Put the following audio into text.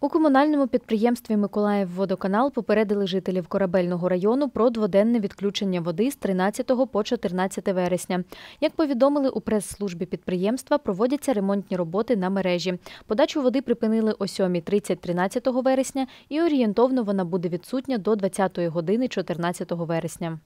У комунальному підприємстві Миколаївводоканал попередили жителів корабельного району про дводенне відключення води з 13 по 14 вересня. Як повідомили у прес-службі підприємства, проводяться ремонтні роботи на мережі. Подачу води припинили о 7.30 13 вересня, і орієнтовно вона буде відсутня до 20 години 14 вересня.